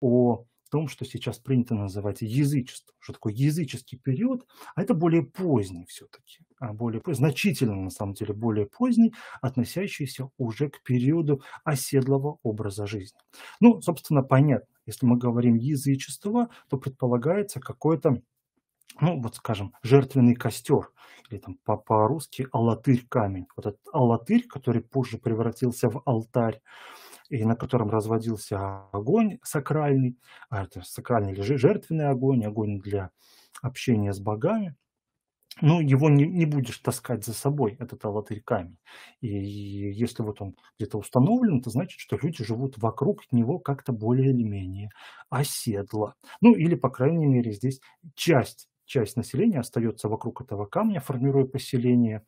о том, что сейчас принято называть язычеством. Что такое языческий период? А это более поздний все-таки, а более поздний, значительно, на самом деле, более поздний, относящийся уже к периоду оседлого образа жизни. Ну, собственно, понятно, если мы говорим язычество, то предполагается какое-то ну, вот скажем, жертвенный костер, или там по-русски -по алатырь камень. Вот этот алатырь, который позже превратился в алтарь, и на котором разводился огонь сакральный, а это сакральный или жертвенный огонь, огонь для общения с богами. Ну, его не, не будешь таскать за собой, этот алатырь камень. И если вот он где-то установлен, то значит, что люди живут вокруг него как-то более или менее оседло. Ну, или, по крайней мере, здесь часть часть населения остается вокруг этого камня, формируя поселение,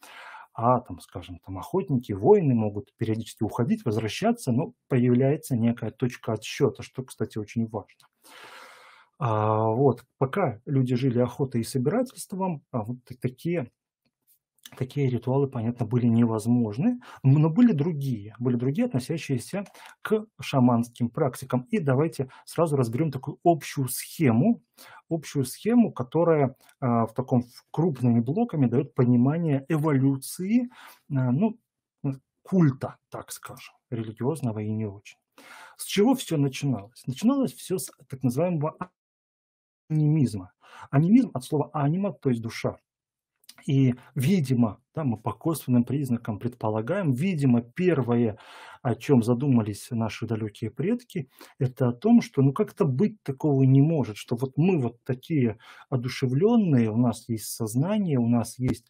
а там, скажем, там охотники, воины могут периодически уходить, возвращаться, но появляется некая точка отсчета, что, кстати, очень важно. А, вот, пока люди жили охотой и собирательством, а вот такие, такие ритуалы, понятно, были невозможны, но были другие, были другие, относящиеся к шаманским практикам. И давайте сразу разберем такую общую схему, общую схему, которая э, в таком крупными блоками дает понимание эволюции, э, ну, культа, так скажем, религиозного и не очень. С чего все начиналось? Начиналось все с так называемого анимизма. Анимизм от слова анима, то есть душа. И, видимо, да, мы по косвенным признакам предполагаем, видимо, первое, о чем задумались наши далекие предки, это о том, что ну как-то быть такого не может, что вот мы вот такие одушевленные, у нас есть сознание, у нас есть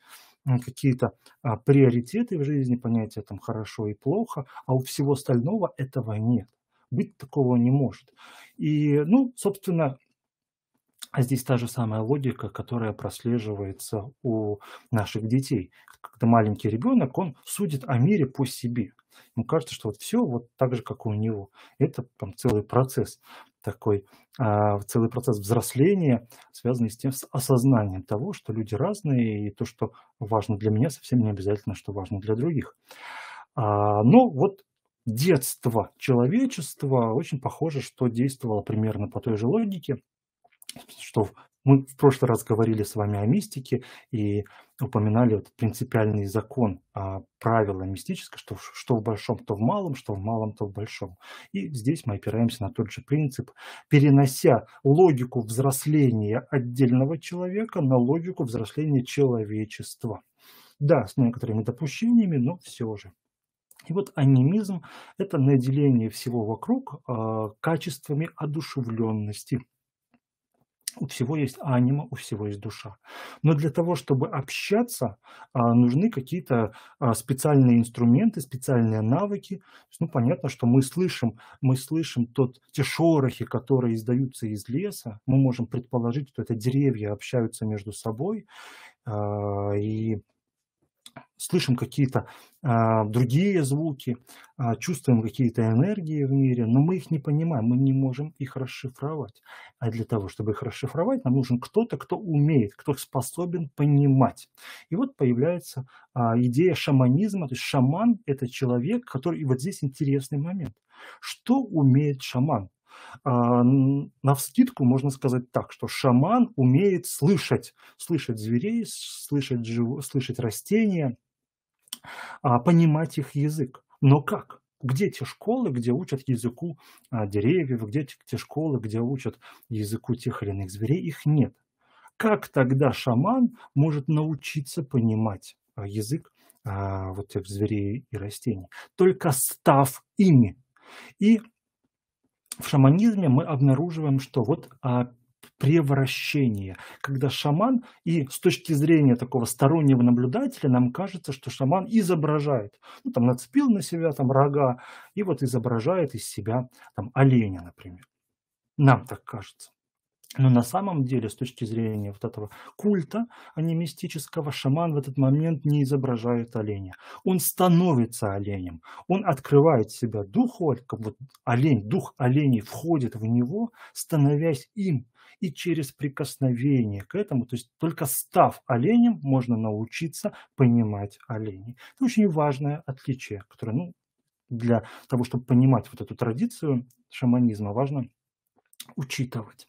какие-то а, приоритеты в жизни, понятия там хорошо и плохо, а у всего остального этого нет. Быть такого не может. И, ну, собственно, а здесь та же самая логика, которая прослеживается у наших детей. Когда маленький ребенок, он судит о мире по себе. Ему кажется, что вот все вот так же, как у него. Это там целый процесс такой, а, целый процесс взросления, связанный с тем, с осознанием того, что люди разные, и то, что важно для меня, совсем не обязательно, что важно для других. А, но вот детство человечества очень похоже, что действовало примерно по той же логике, что мы в прошлый раз говорили с вами о мистике и упоминали вот принципиальный закон, правила мистическое, что, что в большом, то в малом, что в малом, то в большом. И здесь мы опираемся на тот же принцип, перенося логику взросления отдельного человека на логику взросления человечества. Да, с некоторыми допущениями, но все же. И вот анимизм – это наделение всего вокруг э, качествами одушевленности – у всего есть анима, у всего есть душа. Но для того, чтобы общаться, а, нужны какие-то а, специальные инструменты, специальные навыки. Ну, понятно, что мы слышим, мы слышим тот, те шорохи, которые издаются из леса. Мы можем предположить, что это деревья общаются между собой. А, и слышим какие-то а, другие звуки, а, чувствуем какие-то энергии в мире, но мы их не понимаем, мы не можем их расшифровать. А для того, чтобы их расшифровать, нам нужен кто-то, кто умеет, кто способен понимать. И вот появляется а, идея шаманизма. То есть шаман – это человек, который… И вот здесь интересный момент. Что умеет шаман? А, На вскидку можно сказать так, что шаман умеет слышать, слышать зверей, слышать, жив... слышать растения, а, понимать их язык. Но как? Где те школы, где учат языку а, деревьев, где те школы, где учат языку тех или иных зверей? Их нет. Как тогда шаман может научиться понимать язык вот этих зверей и растений? Только став ими. И в шаманизме мы обнаруживаем, что вот а, превращение, когда шаман, и с точки зрения такого стороннего наблюдателя нам кажется, что шаман изображает, ну, там нацепил на себя там рога, и вот изображает из себя там оленя, например. Нам так кажется. Но на самом деле, с точки зрения вот этого культа анимистического, шаман в этот момент не изображает оленя. Он становится оленем. Он открывает себя духу, как вот олень, дух оленей входит в него, становясь им. И через прикосновение к этому, то есть только став оленем, можно научиться понимать оленей. Это очень важное отличие, которое ну, для того, чтобы понимать вот эту традицию шаманизма, важно учитывать.